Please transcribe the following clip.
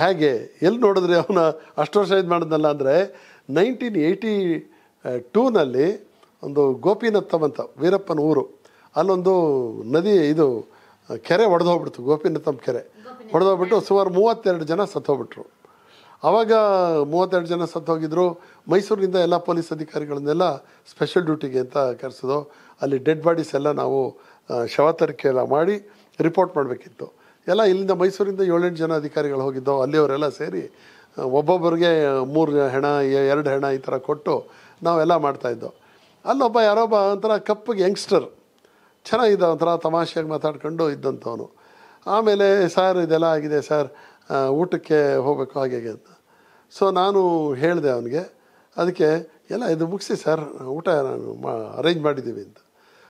ಹೇಗೆ ಎಲ್ಲಿ ನೋಡಿದ್ರೆ ಅವನ ಅಷ್ಟು ವರ್ಷ ಇದು ಮಾಡಿದ್ನಲ್ಲ ಅಂದರೆ ನೈನ್ಟೀನ್ ಏಯ್ಟಿ ಟೂನಲ್ಲಿ ಒಂದು ಗೋಪಿನತ್ತಮ್ ಅಂತ ವೀರಪ್ಪನ ಊರು ಅಲ್ಲೊಂದು ನದಿ ಇದು ಕೆರೆ ಹೊಡೆದೋಗ್ಬಿಡ್ತು ಗೋಪಿನತ್ತಮ್ ಕೆರೆ ಹೊಡೆದೋಗ್ಬಿಟ್ಟು ಸುಮಾರು ಮೂವತ್ತೆರಡು ಜನ ಸತ್ತೋಗ್ಬಿಟ್ರು ಆವಾಗ ಮೂವತ್ತೆರಡು ಜನ ಸತ್ತೋಗಿದ್ರು ಮೈಸೂರಿನಿಂದ ಎಲ್ಲ ಪೊಲೀಸ್ ಅಧಿಕಾರಿಗಳನ್ನೆಲ್ಲ ಸ್ಪೆಷಲ್ ಡ್ಯೂಟಿಗೆ ಅಂತ ಕರೆಸಿದ್ರು ಅಲ್ಲಿ ಡೆಡ್ ಬಾಡೀಸ್ ಎಲ್ಲ ನಾವು ಶವ ತರಿಕೆ ಎಲ್ಲ ಮಾಡಿ ರಿಪೋರ್ಟ್ ಮಾಡಬೇಕಿತ್ತು ಎಲ್ಲ ಇಲ್ಲಿಂದ ಮೈಸೂರಿಂದ ಏಳೆಂಟು ಜನ ಅಧಿಕಾರಿಗಳು ಹೋಗಿದ್ದೋ ಅಲ್ಲಿಯವರೆಲ್ಲ ಸೇರಿ ಒಬ್ಬೊಬ್ಬರಿಗೆ ಮೂರು ಹೆಣ ಎರಡು ಹೆಣ ಈ ಥರ ಕೊಟ್ಟು ನಾವೆಲ್ಲ ಮಾಡ್ತಾಯಿದ್ದೋ ಅಲ್ಲೊಬ್ಬ ಯಾರೊಬ್ಬ ಒಂಥರ ಕಪ್ಪಗೆ ಯಂಗ್ಸ್ಟರ್ ಚೆನ್ನಾಗಿದ್ದ ಒಂಥರ ತಮಾಷೆಯಾಗಿ ಮಾತಾಡ್ಕೊಂಡು ಇದ್ದಂಥವನು ಆಮೇಲೆ ಸರ್ ಇದೆಲ್ಲ ಆಗಿದೆ ಸರ್ ಊಟಕ್ಕೆ ಹೋಗಬೇಕು ಹಾಗೆ ಅಂತ ಸೊ ನಾನು ಹೇಳಿದೆ ಅವನಿಗೆ ಅದಕ್ಕೆ ಎಲ್ಲ ಇದು ಮುಗಿಸಿ ಸರ್ ಊಟ ನಾನು ಮಾ ಅರೇಂಜ್ ಮಾಡಿದ್ದೀವಿ ಅಂತ